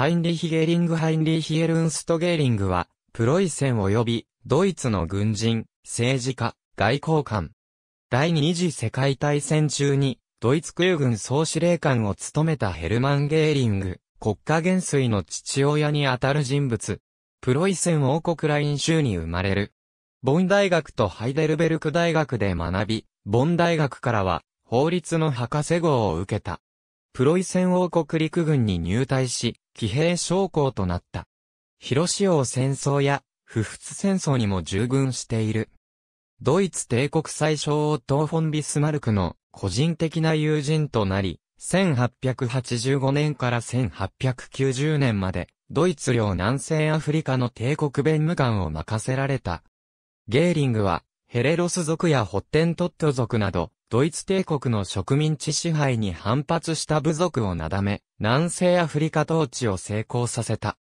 ハインリヒ・ゲーリング・ハインリヒ・エルンスト・ゲーリングは、プロイセン及び、ドイツの軍人、政治家、外交官。第二次世界大戦中に、ドイツ空軍総司令官を務めたヘルマン・ゲーリング、国家元帥の父親にあたる人物。プロイセン王国ライン州に生まれる。ボン大学とハイデルベルク大学で学び、ボン大学からは、法律の博士号を受けた。プロイセン王国陸軍に入隊し、騎兵将校となった。広潮戦争や、不仏戦争にも従軍している。ドイツ帝国最小王トーフォン・ビスマルクの個人的な友人となり、1885年から1890年まで、ドイツ領南西アフリカの帝国弁務官を任せられた。ゲーリングは、ヘレロス族やホッテントット族など、ドイツ帝国の植民地支配に反発した部族をなだめ、南西アフリカ統治を成功させた。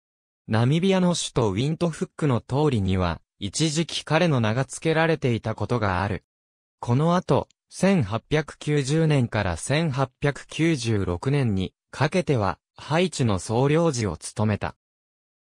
ナミビアの首都ウィントフックの通りには、一時期彼の名が付けられていたことがある。この後、1890年から1896年にかけては、ハイチの総領事を務めた。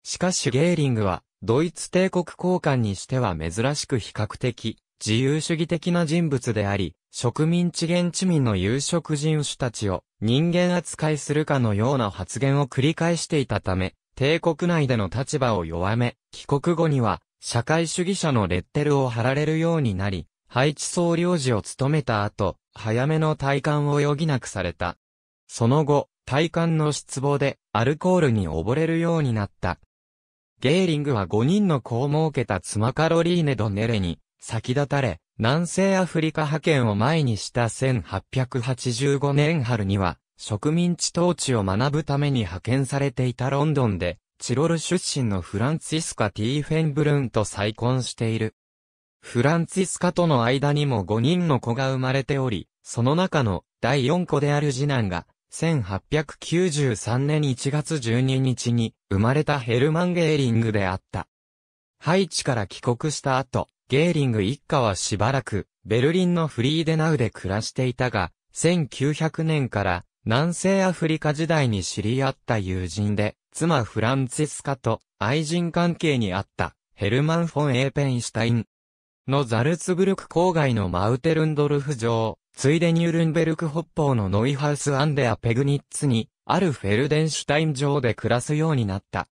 しかしゲーリングは、ドイツ帝国交換にしては珍しく比較的、自由主義的な人物であり、植民地現地民の有色人種たちを人間扱いするかのような発言を繰り返していたため、帝国内での立場を弱め、帰国後には社会主義者のレッテルを貼られるようになり、配置総領事を務めた後、早めの退官を余儀なくされた。その後、退官の失望でアルコールに溺れるようになった。ゲーリングは5人の子を設けた妻カロリーネ・ド・ネレに、先立たれ、南西アフリカ派遣を前にした1885年春には、植民地統治を学ぶために派遣されていたロンドンで、チロル出身のフランツィスカ・ティーフェンブルンと再婚している。フランツィスカとの間にも5人の子が生まれており、その中の第4子である次男が、1893年1月12日に生まれたヘルマン・ゲーリングであった。ハイチから帰国した後、ゲーリング一家はしばらく、ベルリンのフリーデナウで暮らしていたが、1900年から南西アフリカ時代に知り合った友人で、妻フランツィスカと愛人関係にあったヘルマン・フォン・エーペンシュタインのザルツブルク郊外のマウテルンドルフ城、ついでニュルンベルク北方のノイハウス・アンデア・ペグニッツに、あるフェルデンシュタイン城で暮らすようになった。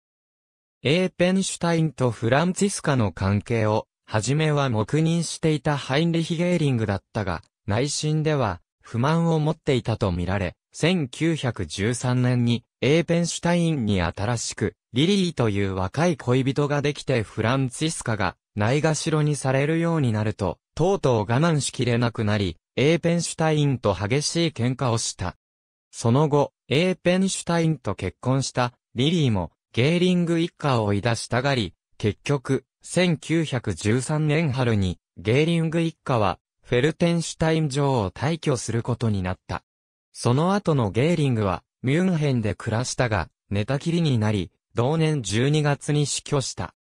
エーペンシュタインとフランツィスカの関係をはじめは黙認していたハインリヒ・ゲーリングだったが、内心では不満を持っていたとみられ、1913年にエーペンシュタインに新しく、リリーという若い恋人ができてフランツィスカがないがしろにされるようになると、とうとう我慢しきれなくなり、エーペンシュタインと激しい喧嘩をした。その後、エーペンシュタインと結婚したリリーもゲーリング一家を追い出したがり、結局、1913年春に、ゲーリング一家は、フェルテンシュタイン城を退去することになった。その後のゲーリングは、ミュンヘンで暮らしたが、寝たきりになり、同年12月に死去した。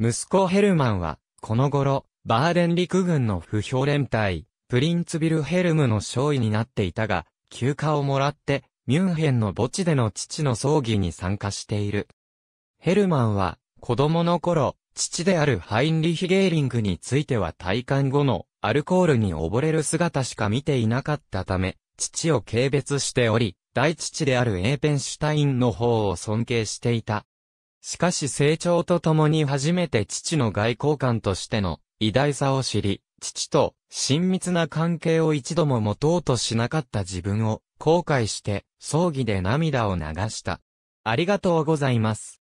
息子ヘルマンは、この頃、バーデン陸軍の不評連隊、プリンツビルヘルムの少尉になっていたが、休暇をもらって、ミュンヘンの墓地での父の葬儀に参加している。ヘルマンは、子供の頃、父であるハインリヒ・ゲーリングについては退官後のアルコールに溺れる姿しか見ていなかったため、父を軽蔑しており、大父であるエーペンシュタインの方を尊敬していた。しかし成長とともに初めて父の外交官としての偉大さを知り、父と親密な関係を一度も持とうとしなかった自分を後悔して葬儀で涙を流した。ありがとうございます。